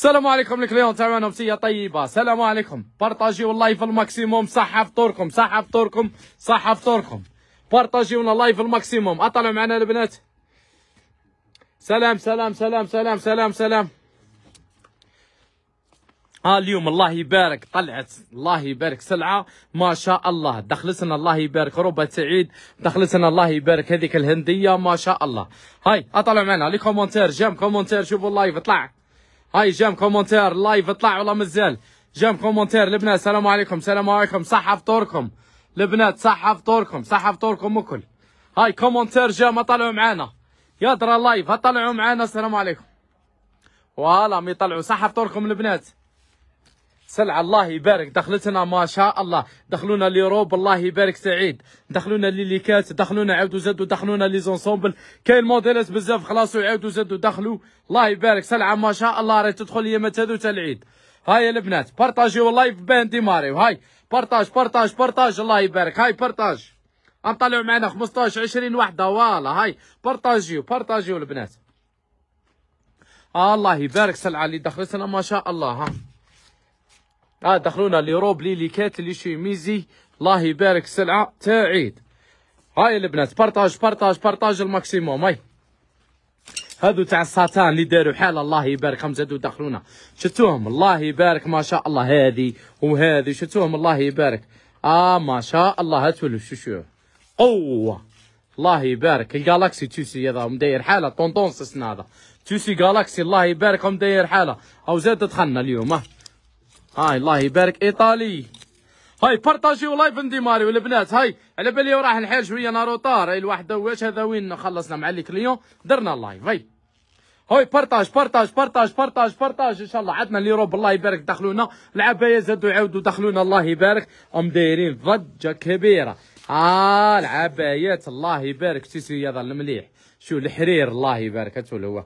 السلام عليكم الكليون تاعنا نفسيه طيبه السلام عليكم بارطاجيو اللايف الماكسيموم صحه فطوركم صحه فطوركم صحه فطوركم بارطاجيونا اللايف الماكسيموم اطلعوا معنا البنات سلام سلام سلام سلام سلام سلام ها آه اليوم الله يبارك طلعت الله يبارك سلعه ما شاء الله دخلتنا الله يبارك ربة سعيد دخلتنا الله يبارك هذيك الهنديه ما شاء الله هاي اطلعوا معنا لي كومونتير جام كومونتير شوفوا اللايف اطلع هاي جام كومنتير لايف اطلع والله مازال جام كومنتير البنات السلام عليكم السلام عليكم صح فطوركم البنات صح فطوركم صح فطوركم وكل هاي كومنتير جام اطلعوا معانا يا ترى لايف اطلعوا معانا السلام عليكم فوالا ما يطلعوا صح فطوركم البنات سلعة الله يبارك دخلتنا ما شاء الله دخلونا ليوروب الله يبارك سعيد دخلونا لليكات دخلونا عاودوا زادوا دخلونا لي زونسومبل كاين موديلات بزاف خلاص وعاودوا زادوا دخلوا الله يبارك سلعة ما شاء الله راهي تدخل يا متادو تاع العيد هاي البنات بارطاجيو اللايف بان ديماريو هاي بارطاج بارطاج بارطاج الله يبارك هاي بارطاج نطلعوا معنا 15 20 وحده فوالا هاي بارطاجيو بارطاجيو البنات آه الله يبارك سلعة اللي دخلتنا ما شاء الله ها آه دخلونا لروب ليلي كات لي شي ميزي الله يبارك السلعة تاع عيد هاي البنات بارطاج بارطاج بارطاج الماكسيموم هاي هادو تاع الساتان اللي داروا حال الله يبارك خمسه هادو دخلونا شفتوهم الله يبارك ما شاء الله هذه وهذي شفتوهم الله يبارك اه ما شاء الله هاتولو شو شو قوه الله يبارك الجالاكسي توسي هذا مداير حاله طونطون سسنا هذا توسي جالاكسي الله يبارك مداير حاله او زاد دخلنا اليوم اه هاي الله يبارك ايطالي هاي بارطاجيو لايف ماري والبنات هاي على بالي راح الحال شويه ناروطار هاي الواحد واش هذا وين خلصنا مع لي كليون درنا اللايف هاي هاي بارطاج بارطاج بارطاج بارطاج بارطاج ان شاء الله عدنا اللي روب الله يبارك دخلونا العبايه زادوا عاودوا دخلونا الله يبارك هم دايرين ضجه كبيره اه العبايات الله يبارك تيسي هذا المليح شو الحرير الله يبارك هاتوا هو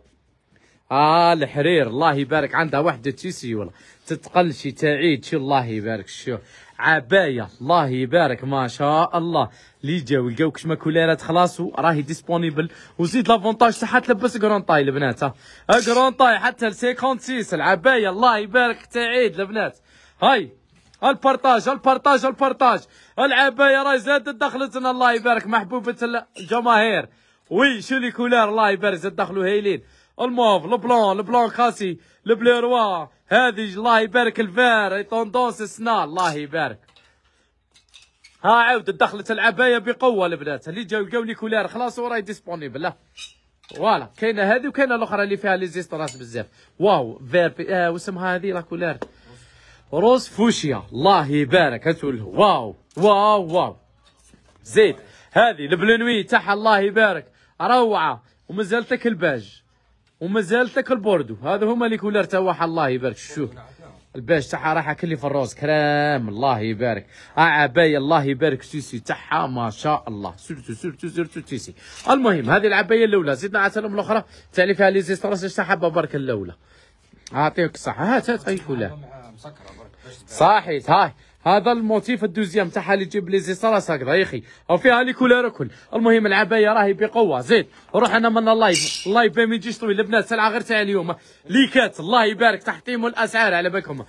اه الحرير الله يبارك عندها وحده تيسي تتقل شي تعيد شي الله يبارك شو عبايه الله يبارك ما شاء الله اللي جاو لقاو كش كولارات خلاص راهي ديسبونيبل وزيد لافونتاج تاعها تلبس كرونطاي البنات ها كرونطاي حتى ل 56 العبايه الله يبارك تعيد البنات هاي البارطاج البارطاج البارطاج العبايه راهي زادت دخلتنا الله يبارك محبوبه الجماهير وي شو لي كولار الله يبارك زاد دخلوا هايلين الموف البلون البلون خاسي روا هذه الله يبارك الفار طوندونس سنا الله يبارك ها عاود دخلت العبايه بقوه البنات اللي جاو لقاو لي كولار خلاص وراي ديسبونيبل لا فوالا كاينه هذه وكاينه الاخرى اللي فيها ليزيستراس بزاف واو فير آه واسمها هذه لا كولار روز فوشيا الله يبارك هاتول واو واو واو زيد هذه البلونوي تاعها الله يبارك روعه ومازالتك الباج ومازال تاكل البوردو هذا هما اللي كولر تاعها الله يبارك شوف الباش تاعها راح كلي في الروز كرام الله يبارك آه، عبايه الله يبارك سيسي تاعها ما شاء الله سيرتو سيرتو سرتو تيسي المهم هذه العبايه الاولى زدنا عسلهم الاخرى تاع اللي فيها لي زيستروس تاعها برك الاولى اعطيك الصحه هات هات اي كولر صحيت هاي هذا الموتيف الدوزيام تاعها اللي تجيب لي زيسراس هكذا يا اخي او فيها لي كولور كل المهم العبايه راهي بقوه زيد روح انا من اللايف اللايف ما يجيش طويل البنات سلعه غير تاع اليوم ليكات الله يبارك تحطيم الاسعار على بالكم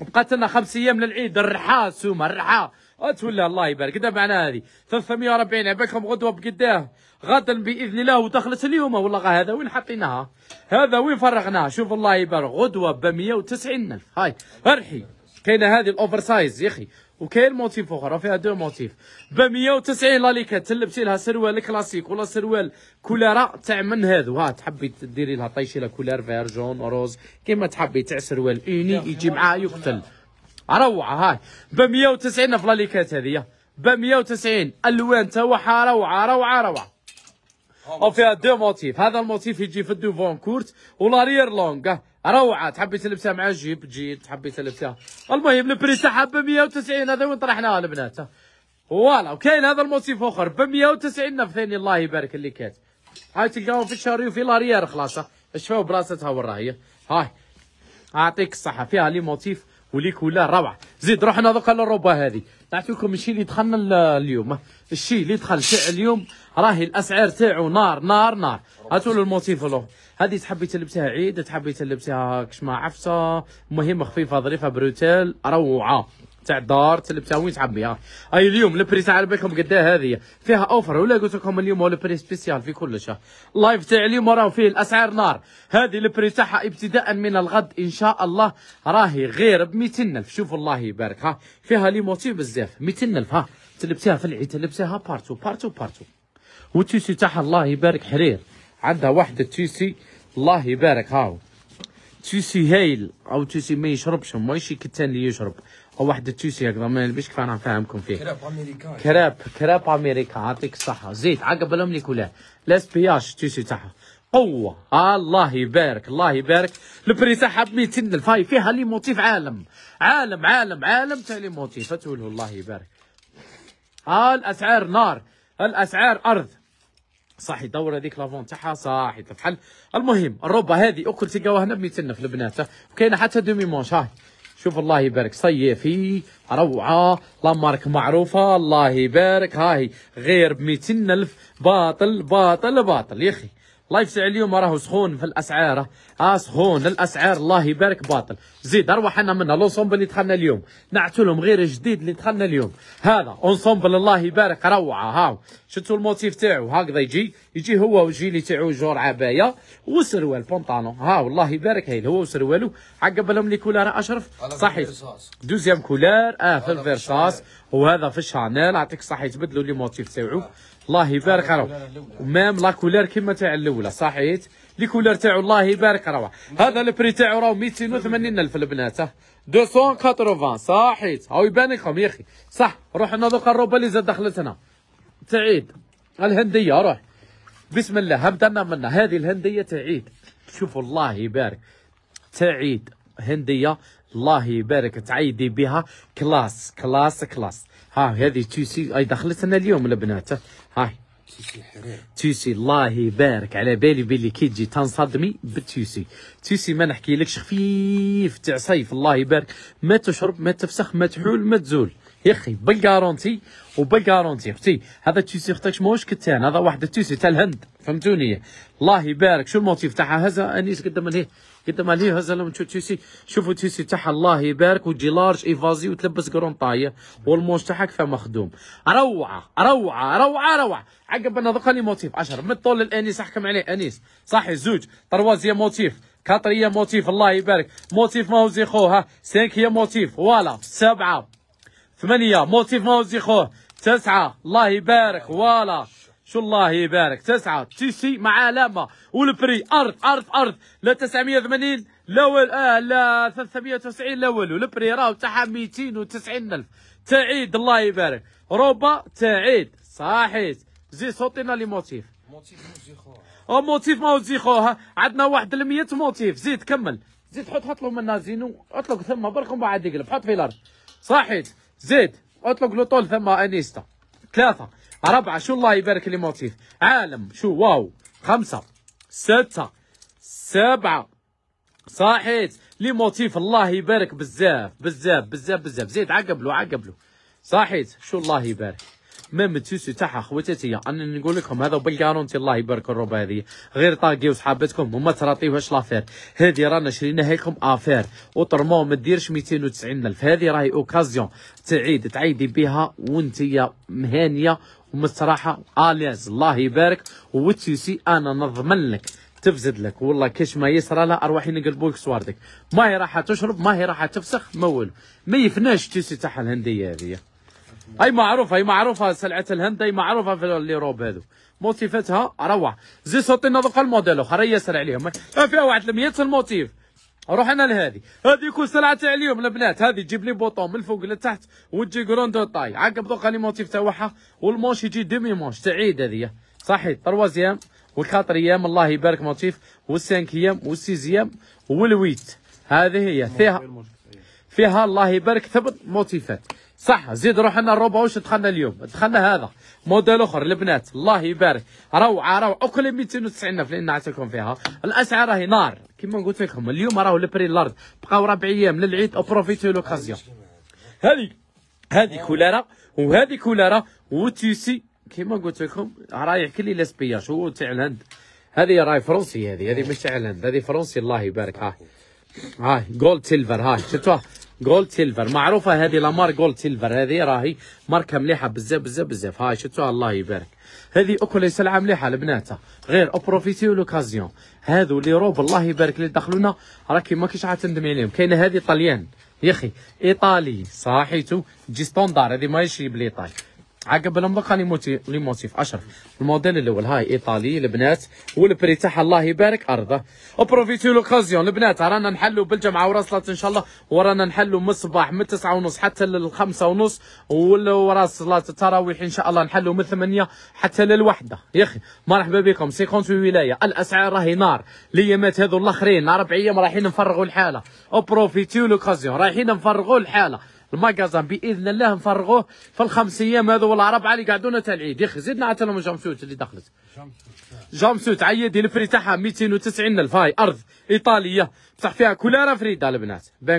بقات لنا خمس ايام للعيد الرحى سوما الرحى تولى الله يبارك دابا معنا هذه 340 على بالكم غدوه بقداه غدا باذن الله ودخلت اليوم والله هذا وين حطيناها هذا وين فرغناها شوف الله يبارك غدوه ب 190 الف هاي ارحي كاينه هذه الاوفر سايز يا اخي وكاين موتيف اخرى فيها دو موتيف ب 190 لاليكا تلبسي لها سروال كلاسيك ولا سروال كولارا تاع من هادو ها تحبي ديري لها طيشي لها فير فيرجون روز كيما تحبي تاع سروال اوني يجي معاه يقتل روعه هاي ب 190 في لاليكات هذه ب 190 الوان تاعها روعه روعه روعه وفيها دو موتيف هذا الموتيف يجي في الدوفون كورت ولا رير لونغ روعه تحبي تلبسها مع جيب جيب تحبي تلبسها المهم البريسه حابه 190 هذا وين طرحناها البنات فوالا وكاين هذا الموسيف اخر ب 190 نفثين الله يبارك اللي كات هاي تلقاهم في الشهر وفي لاريير خلاصه شفاو براستها ورا هي هاي اعطيك الصحه فيها لي موتيف وليك ولا روعه زيد رحنا دوكا للروبه هذه نعطيكم الشيء اللي دخلنا اليوم الشيء اللي دخل اليوم راهي الاسعار تاعو نار نار نار هاتوا له الموتيف له هذه تحبي تلبسها عيد تحبي تلبسها كشما عفسه مهم خفيفه ظريفه بروتيل روعه تاع الدار تاع تعبي ها اي اليوم البريس على بالكم قد إيه هذه فيها اوفر ولا قلت لكم اليوم البري سبيسيال في كل شهر اللايف تاع اليوم راهو فيه الاسعار نار هذه البريس تاعها ابتداء من الغد ان شاء الله راهي غير ب 200000 شوفوا الله يبارك ها فيها لي موتيف بزاف 200000 ها تلبسها في العيد تلبسها بارتو بارتو بارتو والتيسي تاعها الله يبارك حرير عندها واحده تيسي الله يبارك هاو توسي هايل او توسي ما يشربش ماشي كتان اللي يشرب او واحد التوسي هكذا ما نلبسش كيف انا نفهمكم فيه كراب امريكان كراب كراب امريكان يعطيك الصحه زيت عقب لهم لي ولا لا سبياش التيسي تاعها قوة آه الله يبارك الله يبارك البري تاعها ب 200 الف هاي فيها لي موتيف عالم عالم عالم عالم تاع لي موتيف الله يبارك آه الاسعار نار الاسعار ارض صح يدور هذيك لافون تاعها صح تفحل طيب، المهم الروبه هذه اكل تلقاوها هنا ب 200 نفل البنات وكاينه حتى دومي مونش هاي شوف الله يبارك صيفي روعه لا مارك معروفه الله يبارك هاي غير ب 200 الف باطل باطل باطل يا اخي الله يفزع اليوم راهو سخون في الاسعار اه سخون الاسعار الله يبارك باطل زيد اروح انا منها لونسومبل اللي دخلنا اليوم نعت لهم غير الجديد اللي دخلنا اليوم هذا اونسومبل الله يبارك روعه ها شفتوا الموتيف تاعو هكذا يجي يجي هو وجيلي تاعو جور عبايه وسروال بونطالون ها والله يبارك هايل هو وسروالو عقب لهم لي كولار اشرف صحيح دوزيام كولار اه في الفيرساس وهذا في الشانيل يعطيك صحيح تبدلوا لي موتيف تاعو آه. الله يبارك راهو ميم لا كولار كيما تاع الاولى صحيت لي كولار تاعو الله يبارك راهو هذا البري تاعو راهو 280 الف البنات 280 صحيت هاو يبان لكم يا اخي صح روح دوك الروبه اللي زاد دخلتنا تعيد الهنديه روح بسم الله هبدنا منها هذه الهنديه تعيد شوفوا الله يبارك تعيد هنديه الله يبارك تعيدي بها كلاس كلاس كلاس ها هذه تيسي اي دخلتنا اليوم البنات ها هاي تيسي الله يبارك على بالي بلي كي تجي تنصدمي بالتيسي تيسي ما نحكي لكش خفيف تاع صيف الله يبارك ما تشرب ما تفسخ ما تحول ما تزول يا اخي بالكارونتي وبالكارونتي اختي هذا التيسي اختك ماهوش كتان هذا واحد التيسي تاع الهند فهمتوني الله يبارك شو الموتيف تاعها هذا انيس قدام هنا قدم عليه زلمه تيسي شوفوا تيسي تاعها الله يبارك وتجي لارج ايفازي وتلبس قرونطايه والمونش تاعك كفاه مخدوم روعه روعه روعه روعه عقب انا ذوقا لي موتيف 10 من طول الانيس احكم عليه انيس صحي زوج تروازيه موتيف كاطريه موتيف الله يبارك موتيف ماهو زي خوه سانكيه موتيف فوالا سبعه ثمانيه موتيف ماهو زي خوه تسعه الله يبارك فوالا شو الله يبارك تسعة تي سي مع علامة والبري أرض أرض أرض لا 980 لا ول آه لا 390 لا والو البري راهو تاعها 290 ألف تعيد الله يبارك روبا تعيد صحيت زي صوتينا لي موتيف موتيف موزيخو او موتيف موزيخو عندنا واحد 100 موتيف زيد كمل زيد حط حط له منا زينو اطلق ثم برك ومن بعد يقلب حط في الارض صحيت زيد اطلق له طول ثم انيستا ثلاثة أربعة شو الله يبارك لي موتيف عالم شو واو خمسة ستة سبعة صحيت لي موتيف الله يبارك بزاف بزاف بزاف بزاف زيد عقبلو عقبلو صحيت شو الله يبارك ميم التيسو تاعها خواتاتي انا نقول لكم هذا بالكارونتي الله يبارك الربا هذه غير طاقي وصحابتكم وما تراطيوهاش لافير هذه رانا شريناها لكم افير وطرمو ما ديرش 290 الف هذه راهي اوكازيون تعيد تعيدي بها وانت مهانيه ومن الصراحه الياز الله يبارك وتسيسي انا نضمن لك تفزد لك والله كاش ما يسرى لا ارواحي نقلبوا لك صواردك ما هي راح تشرب ما هي راح تفسخ ما والو ما يفناش التيسي تاعها الهنديه هذه اي معروفه اي معروفه سلعه الهند اي معروفه في اللي هذو موتيفاتها روعه زي صوتي نظف الموديل اخر يسر عليهم فيها واحد 100 الموتيف روح انا لهذه هذيك السلعه تاع اليوم البنات هذه تجيب لي بوطون من الفوق لتحت وتجي كروندو طاي عقب دوكا لي موتيف تاعها والمونش يجي ديمي مونش تعيد هذه صحيح طروازيام ايام الله يبارك موتيف والسانكيام والسيزيام والويت هذه هي فيها فيها الله يبارك ثبت موتيفات صح زيد روحنا الربع واش دخلنا اليوم دخلنا هذا موديل اخر البنات الله يبارك روعه روعه كل 290 الف لان عطيتكم فيها الاسعار راهي نار كما قلت لكم اليوم راهو البري الارض بقاو ربع ايام للعيد بروفيتي لوكازيون هذيك هذه كولارا وهذه كولارا وتيسي كما قلت لكم رايح كل لاسبياج هو تاع الهند هذه راهي فرنسي هذه هذه مش تاع الهند هذه فرنسي الله يبارك ها هاي جولد سيلفر ها شفتوها جولد سيلفر معروفه هذه لامار جولد سيلفر هذه راهي ماركه مليحه بزاف بزاف بزاف هاي شفتوها الله يبارك هذه اوكلي سلعه مليحه لبناتها غير بروفيتي لوكازيون هذو لي روب الله يبارك اللي دخلونا راكي ما كاينش عاد تندمي عليهم كاينه هذه طليان يا اخي ايطالي صاحيتو تجي ستوندار هذه ماهيش بليطاي عقب الانباء كان لي موتيف اشرف الموديل الاول هاي ايطالي البنات والبري تاعها الله يبارك ارضه وبروفيتي لوكازيون البنات رانا نحلوا بالجمعه وراسلات ان شاء الله ورانا نحلوا من الصباح من 9 ونص حتى للخمسة ونص ورا صلاه التراويح ان شاء الله نحلوا من 8 حتى للوحده يا اخي مرحبا بكم في ولايه الاسعار راهي نار ليامات هذو الاخرين اربع ايام رايحين نفرغوا الحاله وبروفيتي لوكازيون رايحين نفرغوا الحاله المغازان باذن الله نفرغوه في الخمس ايام هذو والعرب علي قعدونا تاع العيد يا اخي زيد نعطي لهم جامسوت اللي دخلت جامسوت عيدي الفري تاعها 290 الف هاي ارض ايطاليه بصح فيها كولار فريده البنات باه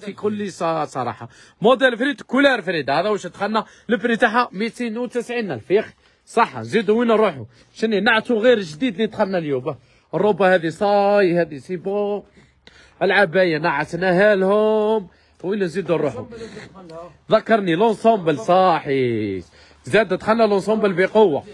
في كل صراحه موديل فريد كولار فريده هذا واش دخلنا الفري تاعها 290 الف يا اخي صح نزيدوا وين نروحوا شني نعتوا غير جديد اللي دخلنا اليوم الروبه هذه صاي هذه سي بون العبايه نعتناها لهم طويله زيد نروحوا ذكرني لونسومبل صاحي زاد دخلنا لونسومبل بقوه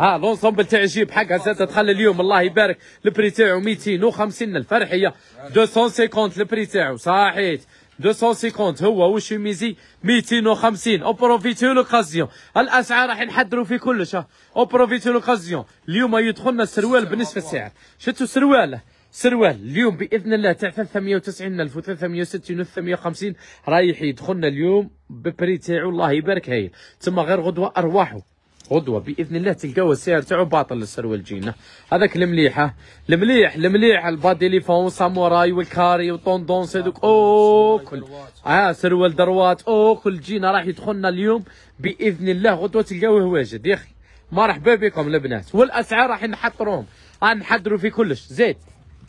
ها لونسومبل تاع الجيب حقها زاد دخل اليوم الله يبارك البري تاعو 250 الفرحيه 250 البري تاعو صحيت 250 هو والشيميزي 250 اوبروفيتو لوكازيون الاسعار راح نحضروا في كلش اوبروفيتو لوكازيون اليوم يدخلنا السروال بنصف السعر شفتوا سرواله سروال اليوم باذن الله تاع 390 الف و 360 و 350 رايح يدخلنا اليوم ببري تاعو الله يبارك هايل تما غير غدوه ارواحو غدوه باذن الله تلقاو السعر تاعو باطل السروال جينا هذاك المليحه المليح المليح البادي ليفون ساموراي والكاري وطوندونس هذوك او كل اه سروال دروات او كل جينا راح يدخلنا اليوم باذن الله غدوه تلقاوه واجد يا اخي مرحبا بكم البنات والاسعار راح نحطروهم نحضروا في كلش زيد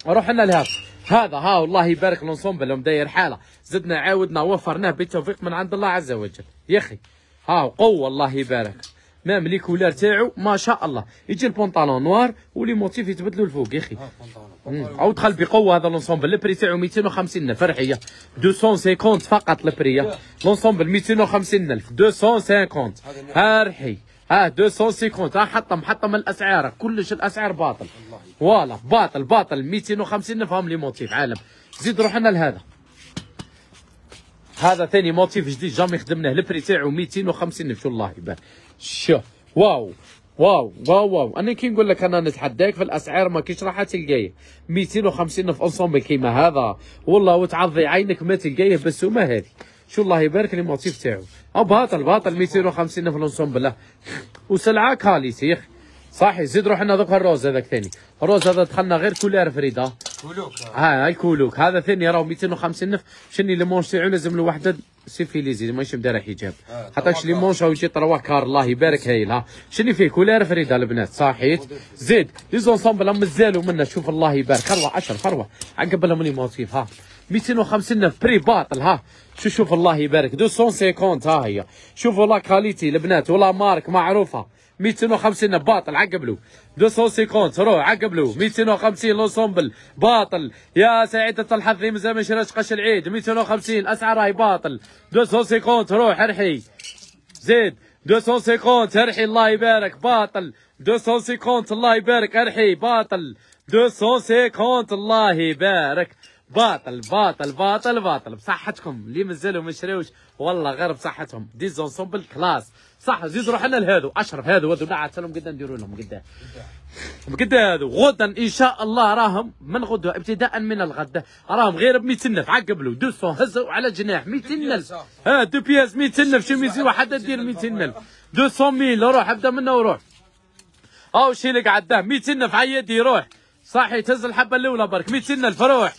نروح لنا لهذا هذا ها والله يبارك لونسومبل اللي داير حاله زدنا عاودنا وفرناه بالتوفيق من عند الله عز وجل يا اخي ها قوه الله يبارك مام لي كولار تاعو ما شاء الله يجي البونطالون نوار ولي موتيف يتبدلوا الفوق يا اخي او دخل بقوه هذا لونسومبل البري تاعو 250 الف فرحيه 250 فقط البري لونسومبل 250 الف 250 فرحي اه 250 ها حطم حطم الاسعار كلش الاسعار باطل فوالا باطل باطل 250 نفهم لي موتيف عالم زيد روحنا لهذا هذا ثاني موتيف جديد جامي خدمناه البري تاعو 250 الف الله يبان شوف واو واو واو واو انا كي نقول لك انا نتحداك في الاسعار ما كيش راح تلقايه 250 في انصومبل كيما هذا والله وتعضي عينك ما تلقايه بالسومه هذه شو الله يبارك لي موتيف تاعو باطل باطل 250 في الانسومبل وسلعه كالي سيخ صحي صاحي زيد روح لنا الروز هذاك ثاني الروز هذا دخلنا غير كولير فريده كولوك ها الكولوك هذا ثاني راه 250 نف شني لي مونش تاعو لازم له وحده سيفيليزي ماشي مدار حجاب خاطرش آه، لي مونش او يجي طروا كار الله يبارك هايل ها شني فيه كولير فريده البنات صحيت زيد لي زونسومبل مازالوا منا شوف الله يبارك اروع 10 فروه لهم لي موتيف ها 250 في بري باطل ها شو شوف الله يبارك 250 ها هي شوفوا لا كاليتي البنات ولا مارك معروفه 250 باطل عقب له 250 روح عقب له 250 لونسومبل باطل يا سعيدة الحظ من زمان شريت قش العيد 250 اسعار راهي باطل 250 روح ارحي زيد 250 ارحي الله يبارك باطل 250 الله يبارك ارحي باطل 250 الله يبارك باطل باطل باطل باطل بصحتكم اللي مازالوا ما شراوش والله غير بصحتهم دي زونسومبل كلاس صح زيد روحنا لهذو اشرف هذو هذو لا عاد لهم قد نديروا لهم قد قد هذو غدا ان شاء الله راهم من غدوه ابتداء من الغد راهم غير ب 200 الف عقبلوا 200 هزوا على جناح 200 الف آه. ها دو بياس 200 الف شو ميزي واحد دير 200 الف 200 ميل روح ابدا منه وروح او شي اللي قعد 200 الف عيدي روح صاحي تهز الحبه الاولى برك 200 الف روح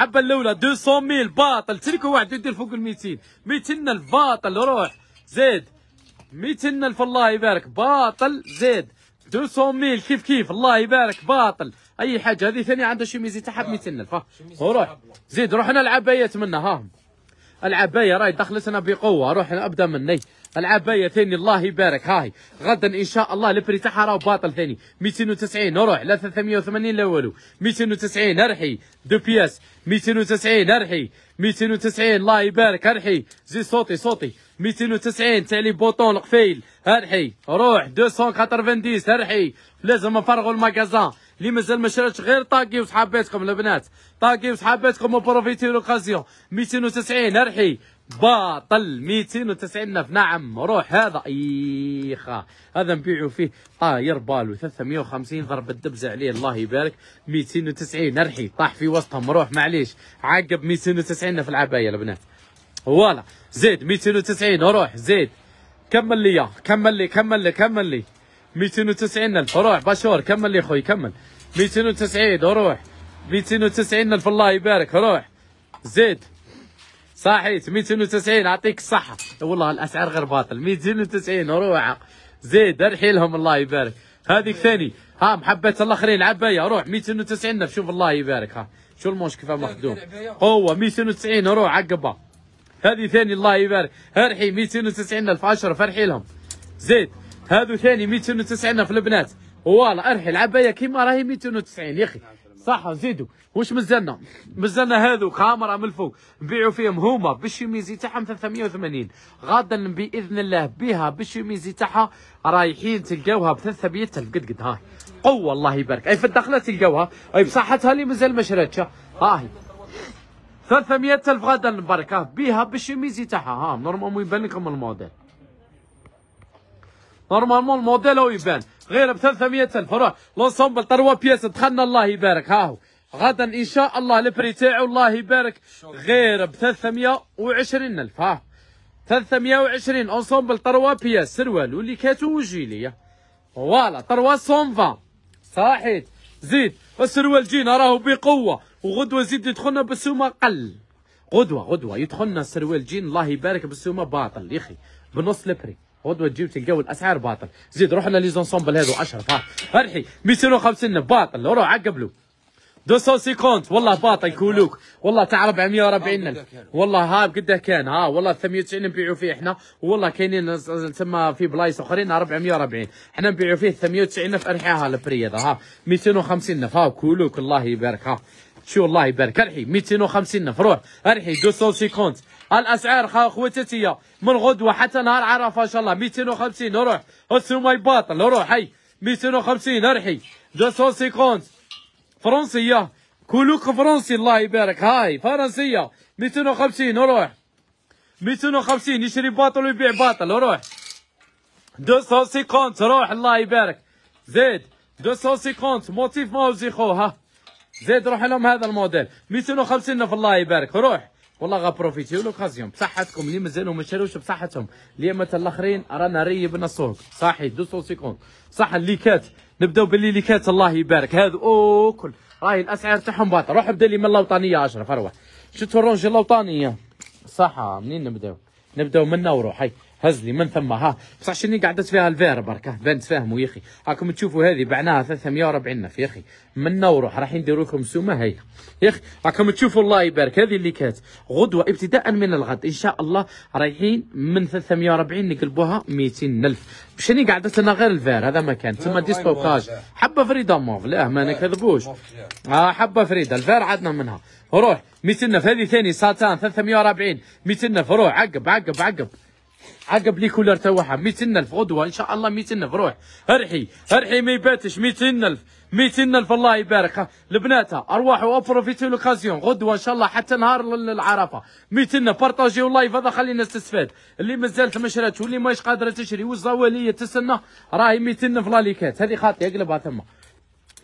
الحبه الاولى 200 ميل باطل تركوا واحد يدير فوق ال 200 200 الف باطل روح زيد 200 الف الله يبارك باطل زيد 200 ميل كيف كيف الله يبارك باطل اي حاجه هذه ثانية عندها شيميزي تاعها ب 200 الف روح زيد روح انا العبايات منها ها العبايه راهي دخلتنا بقوه روح ابدا مني العبايه ثاني الله يبارك هاي غدا ان شاء الله البري تاعها راه باطل ثاني 290 روح لا 380 لا والو 290 ارحي دو بياس 290 ارحي 290 الله يبارك ارحي زي صوتي صوتي 290 تاع لي بوطون القفيل ارحي روح 290 ارحي لازم نفرغوا المكازان اللي مازال ما شراتش غير طاقي وصحاباتكم البنات طاقي وصحاباتكم وبروفيتي لوكازيون 290 ارحي باطل 290 نف نعم روح هذا ايخا هذا نبيعوا فيه طاير بالو 350 ضرب الدبزه عليه الله يبارك 290 ارحي طاح في وسطهم روح معليش عقب 290 نف العبايه البنات فوالا زيد 290 روح زيد كمل لي كمل لي كمل لي كمل لي 290 الف روح باشور كمل يا اخوي كمل 290 روح 290 الف الله يبارك روح زيد صحيت 290 اعطيك الصحه والله الاسعار غير باطل 290 روح زيد ارحيلهم الله يبارك هذيك ثاني ها محبه الاخرين عبايه روح 290 الف شوف الله يبارك ها شو الموش كيف مخدوم قوه 290 روح عقبه هذه ثاني الله يبارك ارحي 290 الف اشرف ارحي لهم زيد هادو ثاني 290 في البنات فوالا ارحي العبايه كيما راهي 290 يا اخي صح زيدوا واش مازلنا مازلنا هادو خامره من الفوق نبيعوا فيهم هما بالشيميزي تاعهم 380 غدا باذن الله بها بالشيميزي تاعها رايحين تلقاوها ب 300000 قد قد هاي قوه الله يبارك اي في الدخله تلقاوها اي بصحتها اللي مازال ما شراتش هاي 300000 غدا نبارك بها بالشيميزي تاعها ها نورمالمون يبان لكم الموديل نورمالمون الموديل هو يبان غير ب الف روح لونسومبل تروا بياس دخلنا الله يبارك ها هو غدا ان شاء الله البري تاعو الله يبارك غير ب الف ها 320 اونسومبل تروا بياس سروال واللي كاتو وجيليه فوالا تروا 120 صحيت زيد السروال جينا راهو بقوه وغدوه زيد يدخلنا بسومه قل غدوه غدوه يدخلنا السروال جين الله يبارك بسومه باطل يا اخي بنص البري غدوه تجيب تلقاو الاسعار باطل زيد روح لنا ليزونسومبل هذو اشرف ها فرحي 250 باطل روح عقب 250 والله باطل كولوك والله تاع 440 والله ها قده كان ها والله 98 نبيعوا فيه احنا والله كاينين تسمى في بلايص اخرين 440 احنا نبيعوا فيه 98 الف ارحاها البري هذا ها 250 الف ها كولوك الله يبارك ها شو الله يبارك ارحي 250 الف روح ارحي 250 الاسعار خوتاتي من غدوه حتى نهار عرفه ان شاء الله 250 روح السوماي باطل هاي 250 ارحي 250 فرنسيه كلوك فرنسي الله يبارك هاي فرنسيه 250 روح 250 يشري باطل ويبيع باطل روح 250 روح الله يبارك زيد 250 موتيف ماوزي خو ها زيد روح لهم هذا الموديل 250 الله يبارك روح والله غابروفيتيو لوكازيون بصحتكم اللي مازالوا ما شاروش بصحتهم مات الاخرين رانا ريبنا السوق صحيح 250 صح الليكات نبداو باللي الله يبارك هذا او كل راهي الاسعار تاعهم باطل روح ابدا لي من الاوطانيه اشرف اروح شفتوا الرونجي الاوطانيه صح منين نبداو نبداو منا نورو حي هز لي من ثم ها بصح شني قعدت فيها الفير برك بنت فاهموا يا اخي هاكم تشوفوا هذه بعناها 340 الف يا اخي من وروح راح نديروا لكم سومه هي يا اخي راكم تشوفوا الله يبارك هذه اللي كانت غدوه ابتداء من الغد ان شاء الله رايحين من 340 نقلبوها 200 الف شني قعدت لنا غير الفير هذا ما كان تسمى ديسبوكاج حبه فريده موف لا ما نكذبوش اه حبه فريده الفير عدنا منها روح 200 الف هذه ثاني ساتان 340 200 الف روح عقب عقب عقب عقب لي كولر توا 200000 غدوه ان شاء الله 200000 روح ارحي ارحي ما يباتش 200000 200000 الله يبارك لبناتها ارواحوا ابروفيتي لوكازيون غدوه ان شاء الله حتى نهار العرفه 200000 بارطاجيو اللايف هذا خلي الناس تستفاد اللي مازالت ما شراتش واللي ماهيش قادره تشري والزواليه تستنى راهي 200000 لايكات هذه خاطئه اقلبها ثم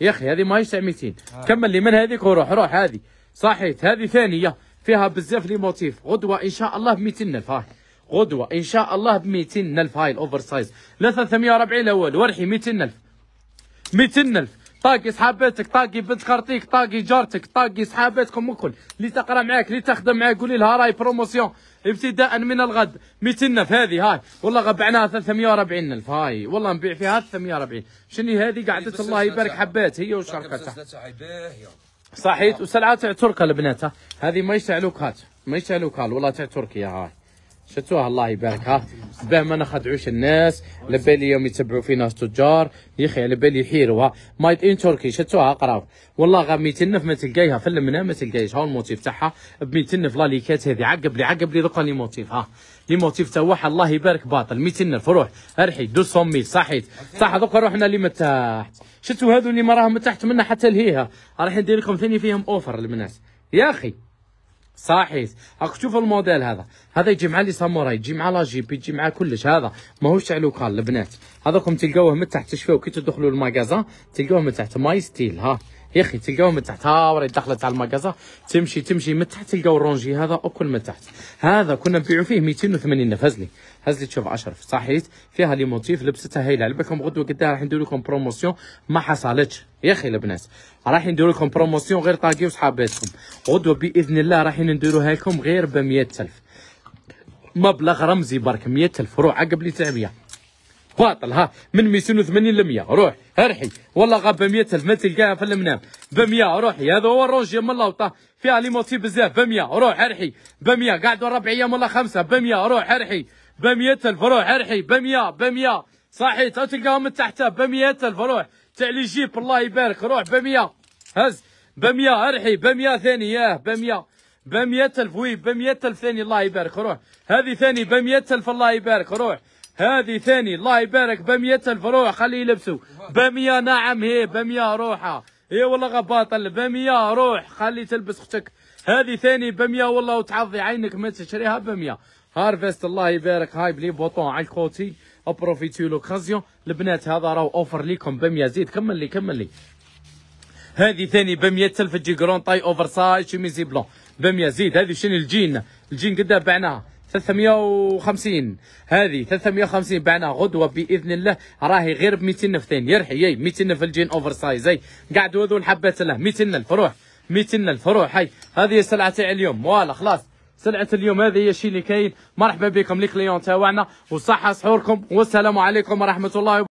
يا اخي هذه ماهيش تاع آه. 200 كمل لي من هذيك وروح روح هذه صحيت هذه ثانيه فيها بزاف لي موتيف غدوه ان شاء الله ب 200000 هاي غدوه ان شاء الله ب ألف هاي الاوفر سايز لا 340 الاول ورحي ميتين ألف طاقي صحابتك طاقي بنت خرطيك طاقي جارتك طاقي صحابتكم الكل اللي تقرا معاك اللي تخدم معاك قولي لها راي بروموسيون ابتداء من الغد 200 الف هذه هاي والله غبعناها الف هاي والله نبيع فيها 340 شني هذه قعدت الله يبارك حبات هي وشركتها صحيت وسلعات تاع تركا البنات هذه ما يشعلوك هات ما يشعلوك والله تاع تركيا هاي شتوها الله يبارك ها باه ما نخدعوش الناس لبالي يوم يتبعوا فينا التجار يا اخي على بالي يحيروها مايت ان تركي شتوها قراو والله غا 200 نف ما تلقايها في المنا ما تلقايش ها الموتيف تاعها ب 200 نف ليكات هذه عقب لي عقب لي دوكا لي موتيف ها لي موتيف تا واحد الله يبارك باطل 200 نف روح ارحي 200 صحيت صح دوكا روحنا اللي من تحت شتو هذو اللي ما راهم تحت منا حتى لهيها راح ندير لكم ثاني فيهم اوفر للناس يا اخي صحيح اخ شوف الموديل هذا هذا يجي مع لي ساموراي يجي مع جيب يجي مع كلش هذا ماهوش لوكال البنات هذاكم تلقوه من تحت ايش كي تدخلوا المجازة تلقوه من تحت ماي ستيل ها يا اخي تلقاوه من تحت ها وري دخلت على المقازه تمشي تمشي من تحت تلقاو الرونجي هذا اكل من تحت هذا كنا نبيعو فيه 280 الف هزلي هزلي تشوف 10 صحيت فيها لي موتيف لبستها هايله على غدوه قداه راح ندير لكم بروموسيون ما حصلتش يا اخي البنات راح ندير لكم بروموسيون غير طاقيو صحاباتكم غدوه باذن الله راح نديروها لكم غير ب 100000 مبلغ رمزي برك 100000 روح عقب لي تعبيه باطل ها من 280 ل 100 روح ارحي والله غاب ب 100000 ما تلقاها في المنام ب 100 روحي هذا هو الرونجي من الله فيها لي موتي بزاف ب 100 روح ارحي ب 100 قعدوا ربع ايام ولا خمسه ب 100 روح ارحي ب 100000 روح ارحي ب 100 ب 100 صحيح تلقاهم من تحتها ب 100000 روح تاع لي جيب الله يبارك روح ب 100 هز ب 100 ارحي ب 100 ثاني ياه ب 100 ب 100000 وي ب 100000 ثاني الله يبارك روح هذه ثاني ب 100000 الله يبارك روح هذه ثاني الله يبارك ب 100000 نعم. روح خليه يلبسوا 100 نعم هي 100 روحها هي والله غباطل 100 روح خلي تلبس اختك هذه ثاني 100 والله وتعضي عينك ما تشريها 100 هارفست الله يبارك هاي بلي بوطون على الكوتي ابروفيتي لوكازيون البنات هذا راه اوفر ليكم 100 زيد كمل لي كمل لي هذه ثاني ب 100000 كرون طاي اوفر سايز شيميزي بلون ب 100 زيد هذه شنو الجين الجين قدها بعناها 350 هذه 350 بعناها غدوه باذن الله راهي غير ب 200 الف ثاني يرحي ياي الف الجين اوفر سايز اي كاع هذو الحبات له الف روح 200 الف روح هاي هذه السلعه تاع اليوم فوالا خلاص سلعه اليوم هذه هي الشيء اللي كاين مرحبا بكم لي كليون تاعنا وصحه سحوركم والسلام عليكم ورحمه الله